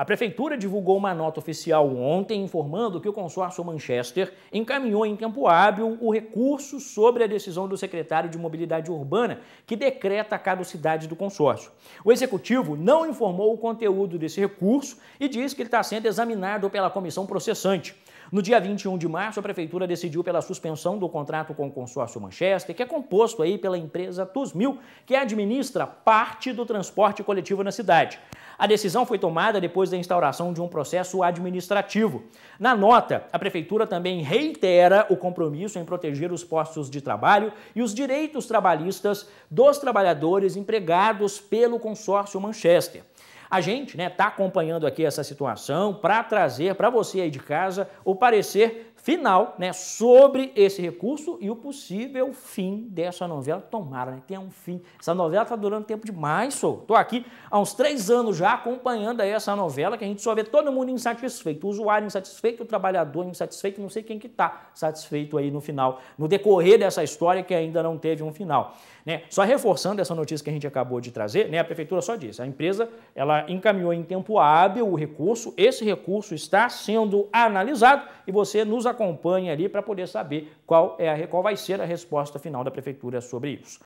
A prefeitura divulgou uma nota oficial ontem informando que o consórcio Manchester encaminhou em tempo hábil o recurso sobre a decisão do secretário de Mobilidade Urbana, que decreta a caducidade do consórcio. O executivo não informou o conteúdo desse recurso e diz que ele está sendo examinado pela comissão processante. No dia 21 de março, a prefeitura decidiu pela suspensão do contrato com o consórcio Manchester, que é composto aí pela empresa Tusmil, que administra parte do transporte coletivo na cidade. A decisão foi tomada depois da instauração de um processo administrativo. Na nota, a prefeitura também reitera o compromisso em proteger os postos de trabalho e os direitos trabalhistas dos trabalhadores empregados pelo consórcio Manchester. A gente está né, tá acompanhando aqui essa situação para trazer para você aí de casa o parecer final né, sobre esse recurso e o possível fim dessa novela. Tomara, né? Tem um fim. Essa novela está durando tempo demais, sou. Estou aqui há uns três anos já acompanhando aí essa novela que a gente só vê todo mundo insatisfeito. O usuário insatisfeito, o trabalhador insatisfeito, não sei quem que está satisfeito aí no final, no decorrer dessa história que ainda não teve um final. Né? Só reforçando essa notícia que a gente acabou de trazer, né, a prefeitura só disse, a empresa ela encaminhou em tempo hábil o recurso, esse recurso está sendo analisado e você nos acompanhe ali para poder saber qual, é a, qual vai ser a resposta final da Prefeitura sobre isso.